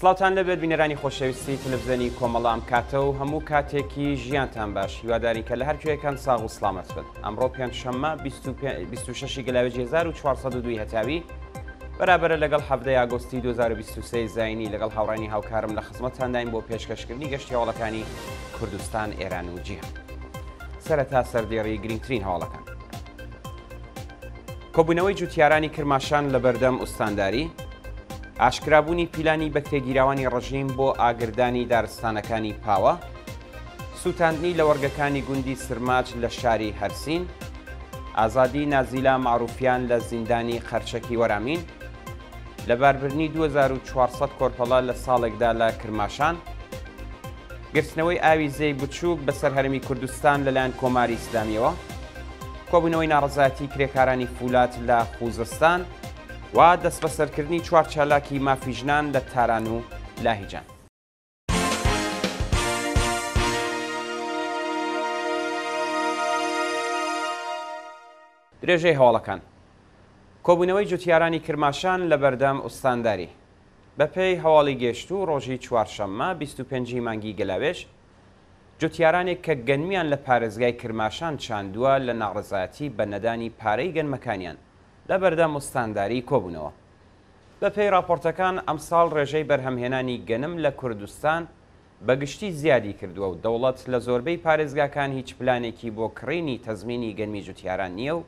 سلاوتان لەبێت بینەرانی خۆشەویستی تلبزیۆنی کۆمەڵام کاتە و هەموو کاتێکی ژیانتان باش هیواداری کە لە هەرگوێەکان ساغ و سلامەت بن ئەمڕۆ پێنج شەممە 26 گلاوێ 1402 هەتاوی بەرابرە لەگەڵ هەفتەی ئاگۆستی 2023 زینی لەگەڵ هاوڕانی هاوکارم لە خزمەتان داین بۆ پێشکەشکردنی گەشتی هەوڵەکانی کوردستان ئێران و جیه سەرەتا سەردێڕی گرنگترین هەوڵەکان کۆبوونەوەی جوتیارانی کرماشان لە بەردەم ئوستانداری ئاشکرابوونی پیلانی بەکتێگیراوانی ڕژیم بۆ ئاگردانی دارستانەکانی پاوە، سووتاندنی لە وەرگەکانی گوندی سرماچ لە شاری هەرسین، ئازادی نازیلا معروفیان لە زیندانی خەرچەکی وەرامین، لە باربرنی 2400 کۆرپەڵا لە ساڵێکدا لە کرماشان، گرتنەوەی ئاوی زەی بچووک بەسەر هەرمی کوردستان لەلایەن کۆماری ئسلامیەوە، کۆبوونەوەی ناڕزاتی کرێکارانی فولات لە خوزستان، وا دەست بە سەرکردنی چوار چالاکی مافیژنان لە تاران و لاهیجان. درێژەی هەوڵەکان کۆبوونەوەی جوتیارانی کرماشان لە بەردەم ئوستانداری بە پێی هەواڵی گەشت و ڕۆژی چوارشەممە 25 مانگی گەلاوێش جوتیارانێک کە گەنمیان لە پارێزگای کرماشان چاندووە لە ناڕزایەتی بە نەدانی پارەی گەنمەکانیان لە بەردەم وستانداری کۆبوونەوە بە پێی راپۆرتەکان ئەمساڵ ڕێژەی بەرهەمهێنانی گەنم لە کوردستان بەگشتی زیادی کردووە و دەوڵەت لە زۆربەی پارێزگاکان هیچ پلانێکی بۆ کڕینی تەزمینی گەنمی جوتیاران نییە و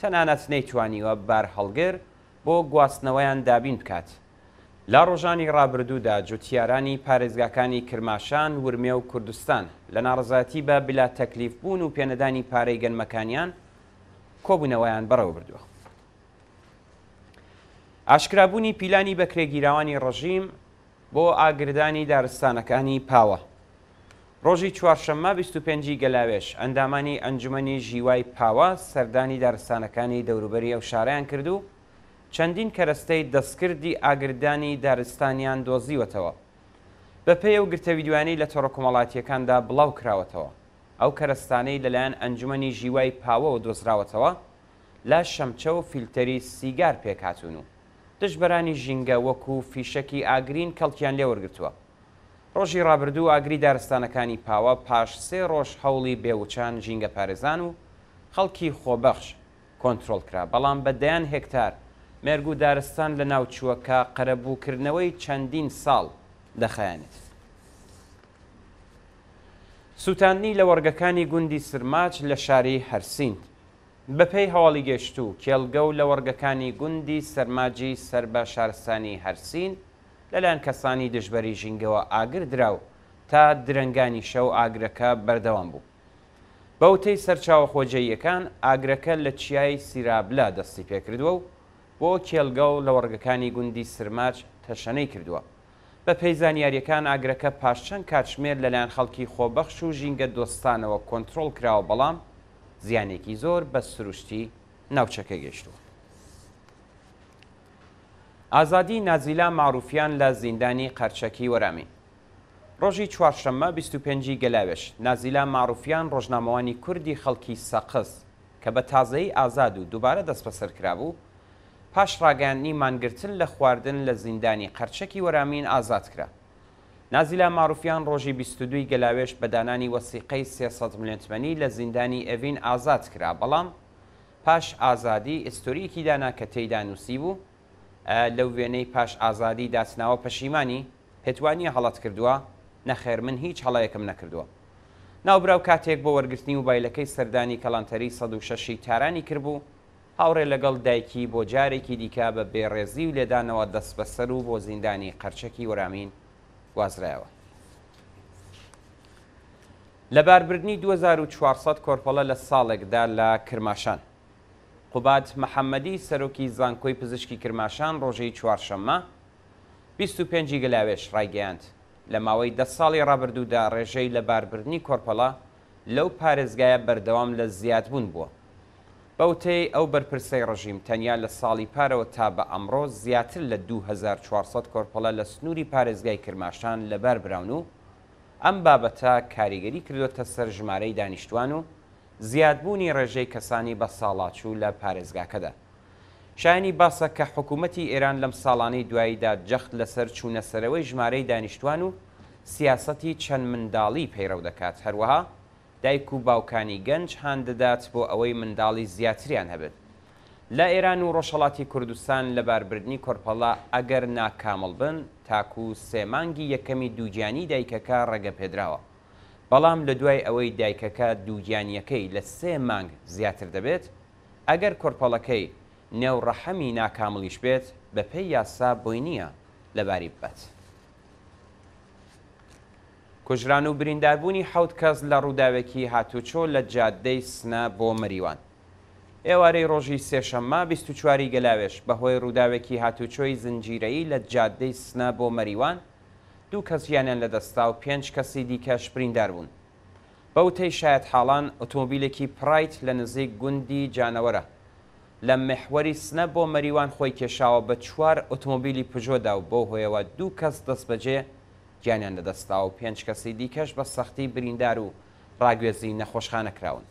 تەنانەت نەیتوانیوە بار هەڵگر بۆ گواستنەوەیان دابین بکات. لا ڕۆژانی ڕابردوودا جوتیارانی پارێزگاکانی کرماشان ورمێ و کوردستان لە ناڕزاتی بە بلا تەکلیف بوون و پێنەدانی پارەی گەنمەکانیان کۆبوونەوەیان بەڕەوە بردووە. ئاشکرابوونی پیلانی بەکرێگیراوانی ڕژیم بۆ ئاگردانی دارستانەکانی پاوە. ڕۆژی چوارشەممە 25 گەلاوێش ئەندامانی ئەنجومی ژیوای پاوە سەردانی دارستانەکانی دەوروبەری ئەو شارەیان کردو، چەندین کەرەستەی دەستکردی ئاگردانی دارستانیان دۆزیوەتەوە. بە پێی و گرتەویدوانی لە تۆڕکۆمەڵاتیەکاندا بڵاو کراوەتەوە. ئەو کەرستانەی لەلایەن ئەنجومی ژیوای پاوە و دۆزراوەتەوە لا شەمچە و فیلتەری سیگار پێکاتون و. دژبەرانی ژینگە وەکو فیشکی ئاگرین کەڵکیان لێوەرگتووە. ڕۆژی ڕابردوو ئاگری دارستانەکانی پاوە پاش سێ ڕۆژ هەوڵی بێوچان ژینگە پارێزان و خەڵکی خۆبەخش کۆنتترۆل کرا بەڵام بەدەیان هێکتار مێرگ و دارستان لە ناوچووەکە قەرەبووکردنەوەی چەندین ساڵ دەخەیانێت. سووتانی لە وەرگەکانی گوندی سرماچ لە شاری هەرسین بەپەی هەواڵی گەشتوو کێلگە و لە وەرگەکانی گوندی سەرماجی سەر بە شارستانی هەرسین لەلایەن کەسانی دژبەری ژینگەوە ئاگر دراو تا درنگانی شەو ئاگرەکە بەردەوام بوو. بەوتەی سەرچاوە خۆجەیەکان ئاگرەکە لە چیای سیرابلا دەستی پێکردووە و بۆ کێلگە و لە وەرگەکانی گوندی سرماچ تەشەنەی کردووە. بە پەیزانیاریەکان ئاگرەکە پاشچەند کاتژمێر لەلایەن خەڵکی خۆبەخش و ژینگە دۆستانەوە کۆنتترۆل کراوە بەڵام زیانێکی زۆر بە سروشتی ناوچەکە گەشتووە. ئازادی نازیلا معروفیان لە زیندانی قەرچەکی وەرامی. ڕۆژی چوارشەممە 25 گەلاوێش نازیلا معروفیان ڕۆژنامەوانی کوردی خەڵکی سەقز کە بە تازایی ئازاد و دووبارە دەست بەسەر کرابوو، پاش ڕاگەاندنی مانگرتن لە خواردن لە زیندانی قەرچەکی وەرامین ئازاد کرا. نازیلا ماروفیان ڕۆژی 22 گەلاوێش بەدانانی وەسیقەی 300 میلیۆنتمەنی لە زیندانی ئەڤین ئازاد کرا بەڵام پاش ئازادی ئیستۆریەکی دانا کە تێیدا نووسی بوو لەو وێنەی پاش ئازادی داسناوە پەشیمانی پێتوانی هەڵات کردووە نەخێر من هیچ هەڵەیەکم نەکردووە ناوبراو کاتێک بۆ وەرگرتنی و بایلەکەی سەردانی کەلانتەری 16 تارانی کردبوو هاوڕێ لەگەڵ دایکی بۆ جارێکی دیکە بە بێڕێزی و لێدانەوە دەست بەسەر و بۆ زیندانی قەرچەکی وەرامین وازرایەوە. لە باربردنی 2400 کۆرپەڵە لە ساڵێکدا لە کرماشان. قوبات محەممەدی سەرۆکی زانکۆی پزیشکی کرماشان ڕۆژەی چوارشەممە 25 گەلاوێش ڕایگەیاند لە ماوەی دە ساڵی ڕابردوودا ڕێژەی لە باربردنی کۆرپەڵە لەو پارێزگایە بەردەوام لە زیاد بوون بووە. بەوتەی ئەو بەرپرسی ڕژیم تەنیا لە ساڵی پارەوە تا بە ئەمڕۆ زیاتر لە 2400 کۆرپەڵە لە سنووری پارێزگای کرماشان لەبەر براون و ئەم بابەتە کاریگەری کردوتە سەر ژمارەی دانیشتوان و زیادبوونی ڕێژەی کەسانی بە ساڵاچوو لە پارێزگاکەدا. شانی باسە کە حکوومەتتی ئێران لەم ساڵانەی دواییدا جەخت لەسەر چوونەسەرەوەی ژمارەی دانیشتوان و سیاسەتی چەند منداڵی پەیڕەو دەکات هەروەها دایک و باوکانی گەنج هاان دەدات بۆ ئەوەی منداڵی زیاتریان هەبێت لە ئێران و ڕۆژهڵاتی کوردستان لە باربردنی کۆرپەڵا ئەگەر ناکامل بن تاکو و سێمانگی یەکەمی دووجیانی دایکەکە ڕێگە پێدراوە بەڵام لە دوای ئەوەی دایکەکە دووجیانیەکەی لە سێ مانگ زیاتر دەبێت ئەگەر کۆرپەڵەکەی نێوڕەحەمی ناکاملیش بێت بە پێی یاسا بۆی نییە لەباری ببات. کوژران و برینداربوونی حوت کەس لە ڕووداوێکی هاتوچۆ لە جاددەی سنە بۆ مریوان. ئێوارەی ڕۆژی سێشەمما 24واری گەلاوێش بەهۆی ڕووداوێکی هاتوچۆی زنجیرەی لە جاددەی سنە بۆ مەریوان دوو کەسیانیان لە دەستا و پێنج کەسی دیکەش بریندار بوون. بەوتەی شاید حاڵان ئۆتۆمبیلێکی پرایت لە نزیک گوندی جانەوەرە. لە مەحوەری سنە بۆ مەریوان خۆی کێشاوە بە چوار ئۆتۆمبیلی پژۆدا و بۆ هۆیەوە دوو کەس دەست بەجێ گیانیان لەدەستا و پێنج کەسی دیکەش بە سەختی بریندار و ڕاگوێزی نەخۆشخانە کراون.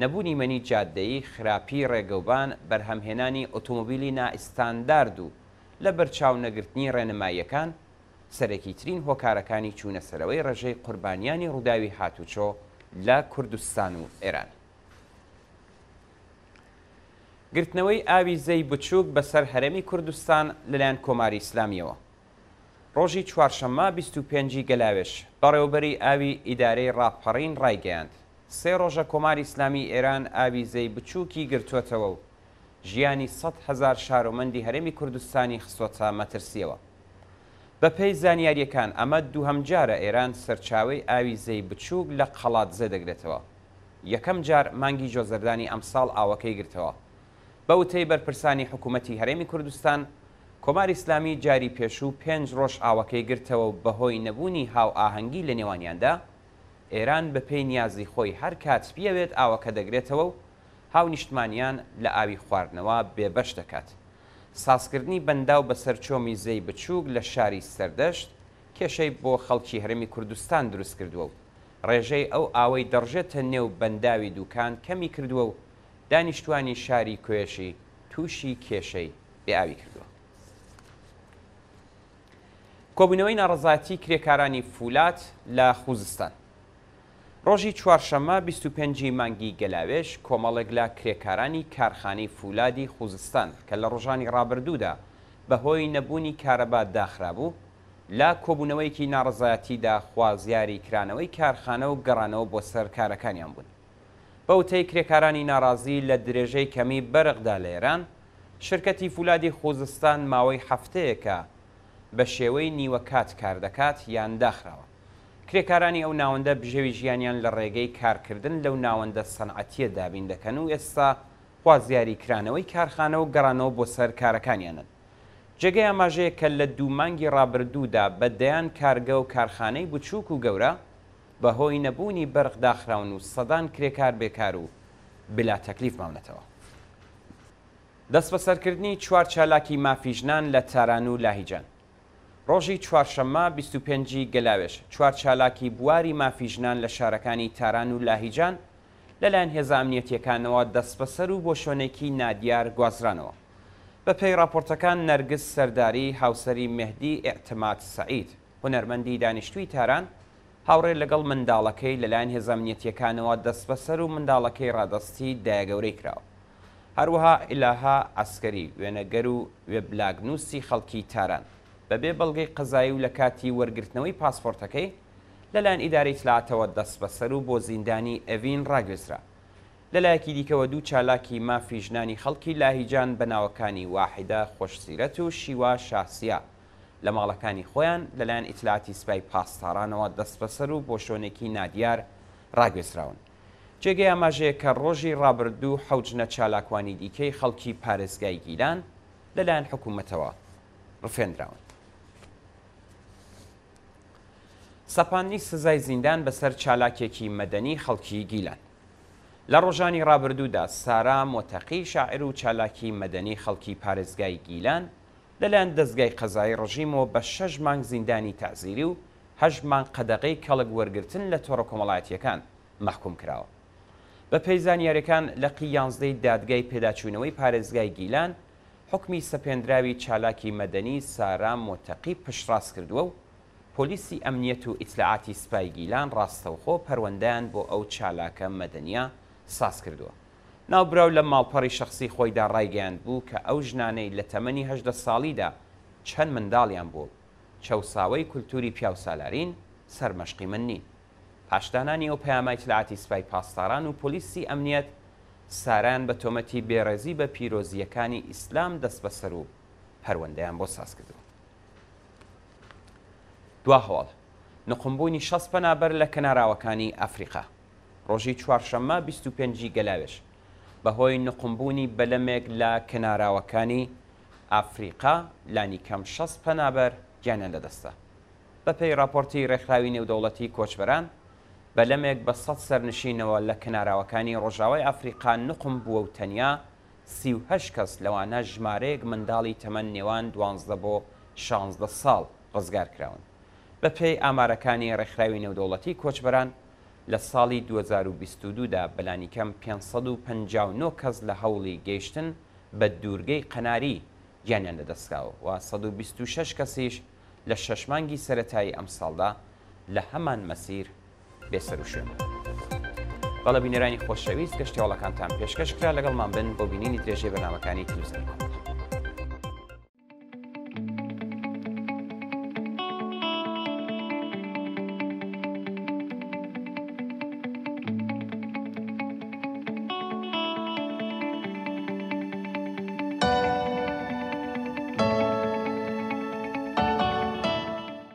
نەبوونی مەنی جادەیی خراپی ڕێگەوبان بەرهەمهێنانی ئۆتۆمبیلی نائستاندارد و لە بەرچاو نەگرتنی ڕێنماییەکان سەرەکی ترین هۆکارەکانی چوونەسەرەوەی ڕێژەی قوربانیانی ڕووداوی هاتوچۆ لە کوردستان و ئێران. گرتنەوەی ئاوی زەی بچووک بەسەر هەرەمی کوردستان لەلایەن کۆماری ئسلامیەوە. ڕۆژی چوارشەممە 25 گەلاوێش بەڕێوبەری ئاوی ئیدارەی ڕاپەڕین ڕایگەیاند سێ ڕۆژە کۆماری ئسلامی ئێران ئاویزەی بچووکی گرتوتەوە و ژیانی 100هزار شارۆمەندی هەرێمی کوردستانی خستۆتا مەترسیەوە بە پێی زانیاریەکان ئەمە دووهەمجارە ئێران سەرچاوی ئاویزەی بچووک لە قەڵات زەدەگرێتەوە یەکەم جار مانگی جۆزەردانی ئەمساڵ ئاوەکەی گرتەوە بەوتەی بەرپرسانی حکوومەتتی هەرێمی کوردستان کۆماری ئسلامی جاری پێشوو پێنج ڕۆژ ئاوەکەی گرتەوە بەهۆی نەبوونی هاو ئاهەنگی لە نێوانیاندا ئێران بە پێی نیازی خۆی هەر کات پیاوێت ئاوەکە دەگرێتەوە و هاو نیشتمانیان لە ئاوی خواردنەوە بێبەش دەکات ساسکردنی بەنداو بە سەرچۆمی زەی بچووک لە شاری سەردەشت کێشەی بۆ خەڵکی هەرمی کوردستان دروست کردووە و ڕێژەی ئەو ئاوەی دەڕژێتە نێو بەنداوی دوکان کەمی کردووە و دانیشتوانی شاری کوێشی تووشی کێشەی بێ ئاوی کردووە کۆبوونەوەی ناڕزاتی کرێکارانی فولات لە خوزستان. ڕۆژی چوارشەمە 25 مانگی گەلاوێش کۆمەڵێک لە کرێکارانی کارخانەی فولادی خوزستان کە لە ڕۆژانی ڕابردوودا بەهۆی نەبوونی کارەبا داخرابوو لا کۆبوونەوەیکی ناڕزایەتیدا خوازیاری کرانەوەی کارخانە و گەڕانەوە بۆ سەر کارەکانیان بوون. بەوتەی کرێکارانی ناڕازی لە درێژەی کەمی بەرەقدا لە ئێران، شرکەتی فولادی خۆزستان ماوەی هەفتەیەکە بە شێوەی نیوە کات کار دەکات یان داخراوە کرێکارانی ئەو ناوەندە بژێوی ژیانیان لە ڕێگەی کارکردن لەو ناوەندە سەنعەتیە دابین دەکەن و ئێستا خوازیاری کرانەوەی کارخانە و گەڕانەوە بۆ سەر کارەکانیانن جێگەی ئاماژەیە کە لە دوومانگی ڕابردوودا بەدەیان کارگە و کارخانەی بچووک و گەورە بەهۆی نەبوونی بەرق داخراون و سەدان کرێکار بێکار و بلا تەکلیف ماونەتەوە دەست بەسەرکردنی چوار چالاکی مافیژنان لە تاران و لاهیجان ڕۆژی چوارشەممە 25 گەلاوێش چوار چالاکی بواری مافیژنان لە شارەکانی تاران و لاهیجان لەلایەن هێزامنیەتیەکانەوە دەستبەسەر و بۆ شوێنێکی نادیار گوازرانەوە بە پێی راپۆرتەکان نەرگس سەرداری هاوسری مهدی ئەتمات سعید هونەرمەندی دانیشتوی تاران هاوڕێ لەگەڵ منداڵەکەی لەلایەن هێزامنیەتیەکانەوە دەستبەسەر و منداڵەکەی ڕادستی دایگەورەی کراوە هەروەها ئیلاها ئەسکەری وێنەگەر و وێبلاگنووسی خەڵکی تاران بەبێ بەڵگەی قەزایی و لە کاتی وەرگرتنەوەی پاسپۆرتەکەی لەلایەن ئیداری تلاتەوە دەست بەسەر و بۆ زیندانی ئەڤین ڕاگوێزرا لەلایەکی دیکەوە دوو چالاکی مافی ژنانی خەڵکی لاهیجان بەناوەکانی واحدە خۆشسیرەت و شیوا شاسیە لە ماڵەکانی خۆیان لەلایەن ئیتلاتی سوپای پاسدارانەوە دەست بەسەر و بۆ شوێنێکی نادیار ڕاگوێزراون جێگەی ئاماژەیە کە ڕۆژی ڕابردوو حوجنە چالاکوانی دیکەی خەڵکی پارێزگای گیلان لەلایەن حکوومەتەوە ڕفێنراون سەپاندی سزای زیندان بەسەر چالاکێکی مەدەنی خەڵکی گیلان لە ڕۆژانی ڕابردوودا سارا مۆتەقی شاعر و چالاکی مەدەنی خەڵکی پارێزگای گیلان لەلایەن دەستگای قەزای ڕژیمەوە بە شەش مانگ زیندانی تازیری و هەش مانگ قەدەقەی کەڵک وەرگتن لە تۆڕە کۆمەڵایەتیەکان مەحکوم کراوە بە پەیزانیارەکان لە قییانزدەی دادگای پێداچوونەوەی پارێزگای گیلان حکمی سەپێنراوی چالاکی مەدەنی سارا مۆتەقی پشڕاست کردووە و پۆلیسی ئەمنیەت و ئیتلاعاتی سپای گیلان ڕاستەوخۆ پەروەندیان بۆ ئەو چالاکە مەدەنیا ساس کردووە. ناوبراو لە ماڵپەڕی شخصی خۆیدا ڕایگەیاند بوو کە ئەو ژنانەی لە تەمەنی هەدە ساڵیدا چەند منداڵیان بوو، چەساوەی کولتوری پیاوسالارین سەرمەشقی من نین. پاشدانانی ئەو پەیامای تلاعاتی سپای پاسداران و پۆلیسی ئەمنیەت ساران بە تۆمەتی بێڕێزی بە پیرۆزیەکانی ئیسلام دەست بەسەر و پەروەندەیان بۆ ساس کردو. دوا هەواڵ نقمبوونی شەست پەنابەر لە کەناراوەکانی ئەفریقا ڕۆژی چوارشەممە 25 گەلاوێش بەهۆی نقمبوونی بەلەمێک لە کەناراوەکانی ئافریقا لانی کەم شەست پەنابەر گیانە لەدەستە بە پێی راپۆرتی ڕێکخراوی نێودەوڵەتی کۆچبەران بەلەمێک بە سە سەرنشینەوە لە کناراوەکانی ڕۆژاوای ئەفریقا نقم بووە و تەنیا سیه کەس لەوانە ژمارەیەک منداڵی تەمەەن نێوان دوانزدە بۆ 16 ساڵ ڕزگار کراون. بە پێی ئامارەکانی ڕێکخراوی نێودەوڵەتی کۆچبەران لە ساڵی 2022دا بەلانیکەم 559 کەس لە هەوڵی گەیشتن بە دوورگەی قەناری گیانیان لەدەستکاوە و 126 کەسیش لە شەشمانگی سەتایی ئەمساڵدا لە هەمان مەسیر بێسەر و شوێن. بەڵە بینێرانی خۆشەویست گەشتیاڵەکانتان پێشکەشکرا لەگەڵمان بن بۆ بینینی درێژەی بەنامەکانی تلوزیون.